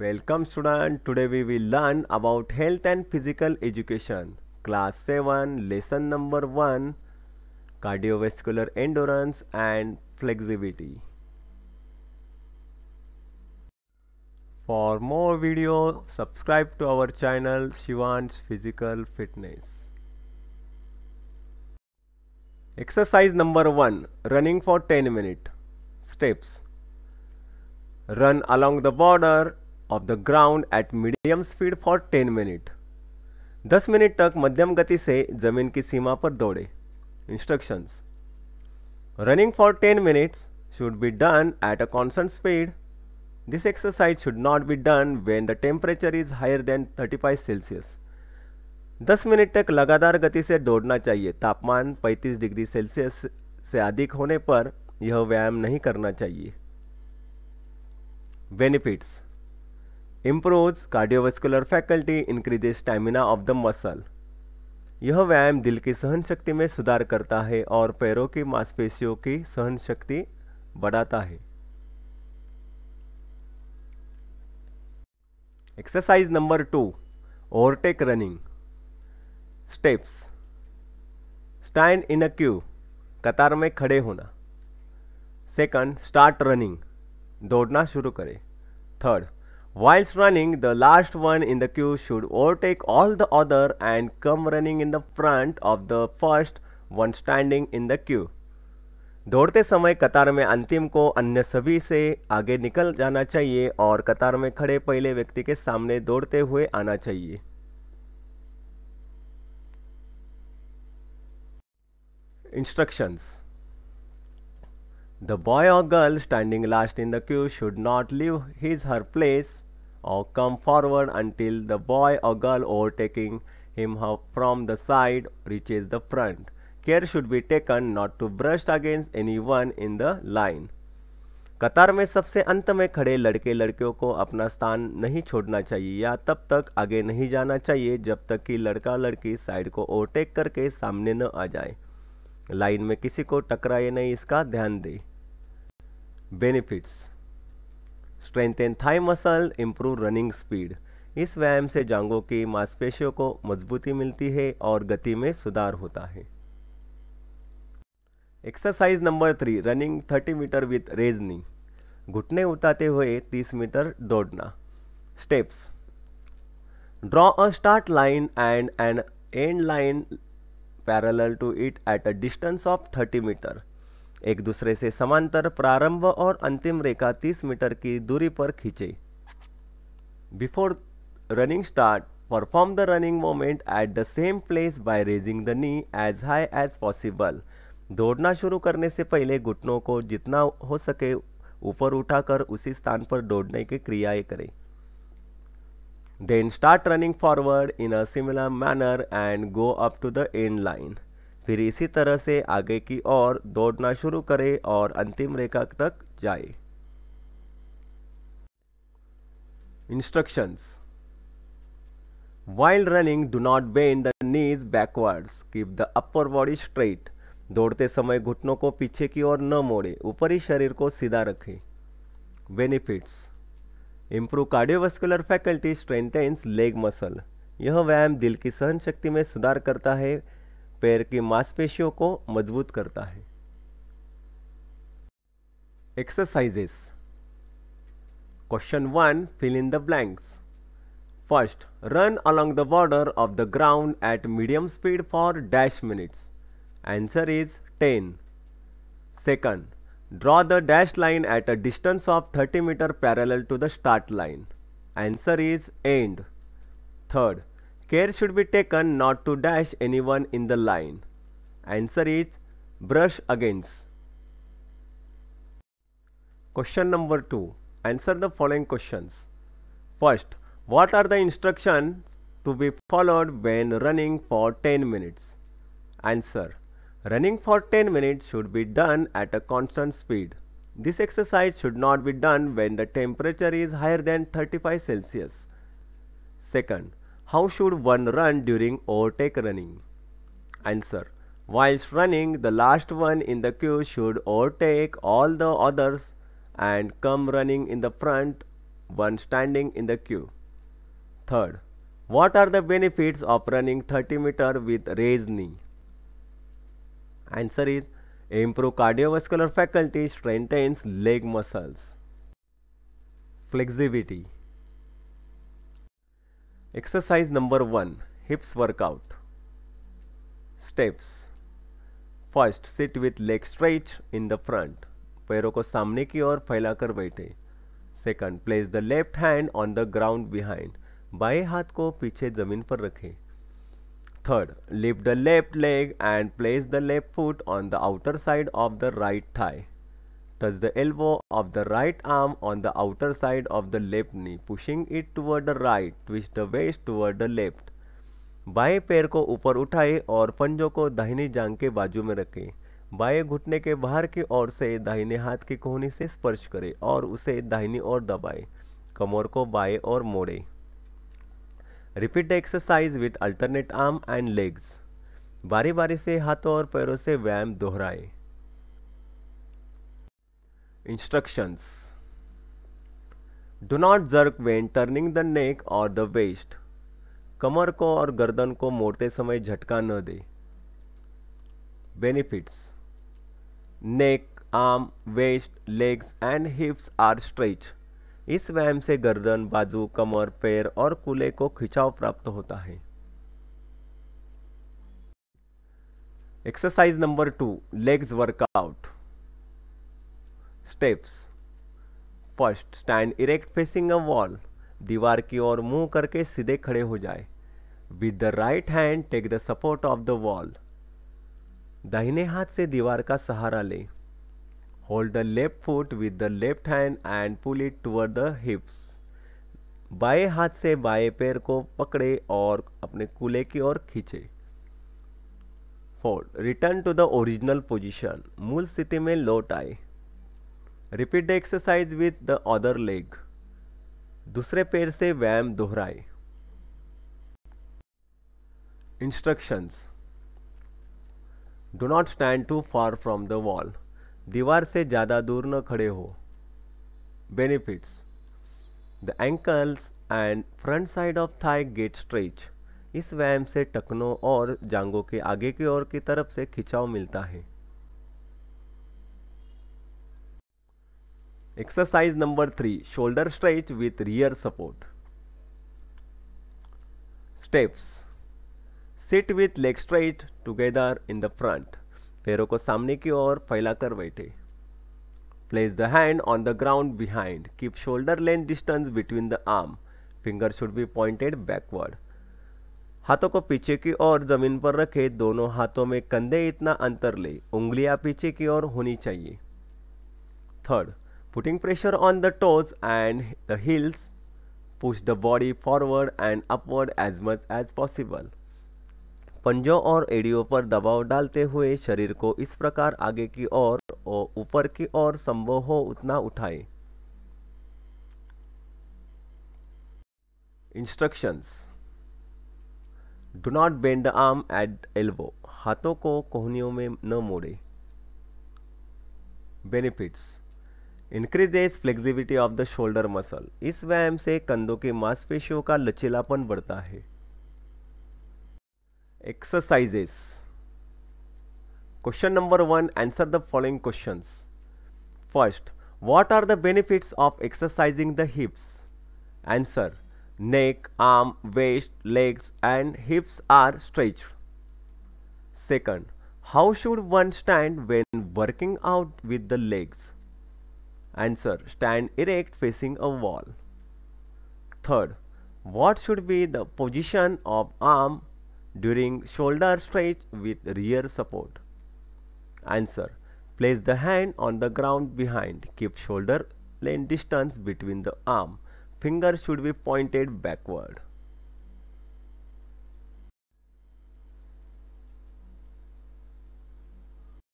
Welcome student, today we will learn about health and physical education. Class 7, lesson number 1, cardiovascular endurance and flexibility. For more video, subscribe to our channel Shivan's Physical Fitness. Exercise number 1, running for 10 minutes. Steps. Run along the border of the ground at medium speed for 10 minute. 10 मिनट तक मध्यम गति से जमीन की सीमा पर दौड़े instructions running for ten minutes should be done at a constant speed this exercise should not be done when the temperature is higher than thirty five celsius दस मिनट तक लगातार गति से दौड़ना चाहिए तापमान पैंतीस डिग्री सेल्सियस से अधिक होने पर यह व्यायाम नहीं करना चाहिए benefits improves cardiovascular faculty increase stamina of the muscle यह व्यायाम दिल की सहन शक्ति में सुधार करता है और पैरों की मांसपेशियों की सहन शक्ति बढ़ाता है exercise number two overtake running steps stand in a queue कतार में खड़े होना सेकंड स्टार्ट रनिंग दौड़ना शुरू करें third Whilst running, the last one in the queue should overtake all the other and come running in the front of the first one standing in the queue. दौड़ते समय कतार में अंतिम को अन्य सभी से आगे निकल जाना चाहिए और कतार में खड़े पहले व्यक्ति के सामने दौड़ते हुए आना चाहिए Instructions The boy or girl standing last in the queue should not leave his her place or come forward until the boy or girl overtaking him from the side reaches the front. Care should be taken not to brush against anyone in the line. कतार में सबसे अंत में खड़े लड़के लड़कियों को अपना स्थान नहीं छोड़ना चाहिए या तब तक आगे नहीं जाना चाहिए जब तक कि लड़का लड़की साइड को ओवरटेक करके सामने न आ जाए लाइन में किसी को टकराए नहीं इसका ध्यान दें benefits strengthen thigh muscle improve running speed इस व्यायाम से जांगों की मांसपेशियों को मजबूती मिलती है और गति में सुधार होता है exercise number three running 30 metre with raise knee घुटने उतारते हुए 30 मीटर दौड़ना steps draw a start line and and end line parallel to it at a distance of 30 metre एक दूसरे से समांतर प्रारंभ और अंतिम रेखा 30 मीटर की दूरी पर खींचे before running start perform the running moment at the same place by raising the knee as high as possible दौड़ना शुरू करने से पहले घुटनों को जितना हो सके ऊपर उठाकर उसी स्थान पर दौड़ने की क्रियाएं करें then start running forward in a similar manner and go up to the end line फिर इसी तरह से आगे की ओर दौड़ना शुरू करें और अंतिम रेखा तक जाए instructions while running do not bend the knees backwards keep the upper body straight दौड़ते समय घुटनों को पीछे की ओर न मोड़े ऊपरी शरीर को सीधा रखें benefits improve cardiovascular faculty strengthens leg muscle यह व्यायाम दिल की सहन शक्ति में सुधार करता है पैर की मांसपेशियों को मजबूत करता है exercises question one fill in the blanks first run along the border of the ground at medium speed for dash minutes answer is ten second draw the dash line at a distance of thirty metre parallel to the start line answer is end third Care should be taken not to dash anyone in the line. Answer is brush against. Question number 2. Answer the following questions. First, what are the instructions to be followed when running for 10 minutes? Answer. Running for 10 minutes should be done at a constant speed. This exercise should not be done when the temperature is higher than 35 Celsius. Second, how should one run during overtake running? Answer. Whilst running, the last one in the queue should overtake all the others and come running in the front, one standing in the queue. Third, what are the benefits of running 30 meter with raised knee? Answer is improve cardiovascular faculty, strengthens leg muscles. Flexibility exercise number one hips workout steps first sit with leg stretch in the front पैरों को सामने की ओर फैलाकर बैठे second place the left hand on the ground behind बाएं हाथ को पीछे जमीन पर रखें third lift the left leg and place the left foot on the outer side of the right thigh Touch the elbow of the right arm on the outer side of the left knee, pushing it toward the right, twist the waist toward the left. बाएं पैर को ऊपर उठाएं और पंजों को दाहिनी जांघ के बाजू में रखें बाएं घुटने के बाहर की ओर से दाहिने हाथ की कोहनी से स्पर्श करें और उसे दाहिनी ओर दबाएं कमर को बाएं ओर मोड़ें repeat the exercise with alternate arm and legs बारी बारी से हाथों और पैरों से व्यायाम दोहराएं Instructions Do not jerk when turning the neck or the waist. कमर को और गर्दन को मोड़ते समय झटका न दे benefits neck arm waist legs and hips are stretch इस व्यायाम से गर्दन बाजू कमर पैर और कूले को खिंचाव प्राप्त होता है exercise number two legs workout steps first stand erect facing a wall दीवार की ओर मुंह करके सीधे खड़े हो जाए with the right hand take the support of the wall दाहिने हाथ से दीवार का सहारा ले hold the left foot with the left hand and pull it toward the hips बाएं हाथ से बाएं पैर को पकड़े और अपने कूले की ओर खींचे fourth return to the original position मूल स्थिति में लौट आए repeat the exercise with the other leg दूसरे पैर से व्यायाम दोहराए instructions do not stand too far from the wall दीवार से ज़्यादा दूर न खड़े हो benefits the ankles and front side of thigh get stretch इस व्यायाम से टखनों और जांगों के आगे की ओर की तरफ से खिंचाव मिलता है exercise number three shoulder stretch with rear support steps sit with leg straight together in the front पैरों को सामने की ओर फैलाकर बैठे place the hand on the ground behind keep shoulder length distance between the arm finger should be pointed backward हाथों को पीछे की ओर जमीन पर रखे दोनों हाथों में कंधे इतना अंतर ले उंगलियां पीछे की ओर होनी चाहिए third Putting pressure on the toes and the heels, push the body forward and upward as much as possible. पंजों और एड़ियों पर दबाव डालते हुए शरीर को इस प्रकार आगे की ओर और ऊपर की ओर संभव हो उतना उठाएं। Instructions do not bend arm at elbow हाथों को कोहनियों में न मोड़े benefits increases flexibility of the shoulder muscle इस व्यायाम से कंधों के मांसपेशियों का लचीलापन बढ़ता है exercises question number one answer the following question first what are the benefits of exercising the hips answer neck arm waist legs and hips are stretch second how should one stand when working out with the legs Answer. Stand erect facing a wall. Third. What should be the position of arm during shoulder stretch with rear support? Answer. Place the hand on the ground behind. Keep shoulder length distance between the arm. Fingers should be pointed backward.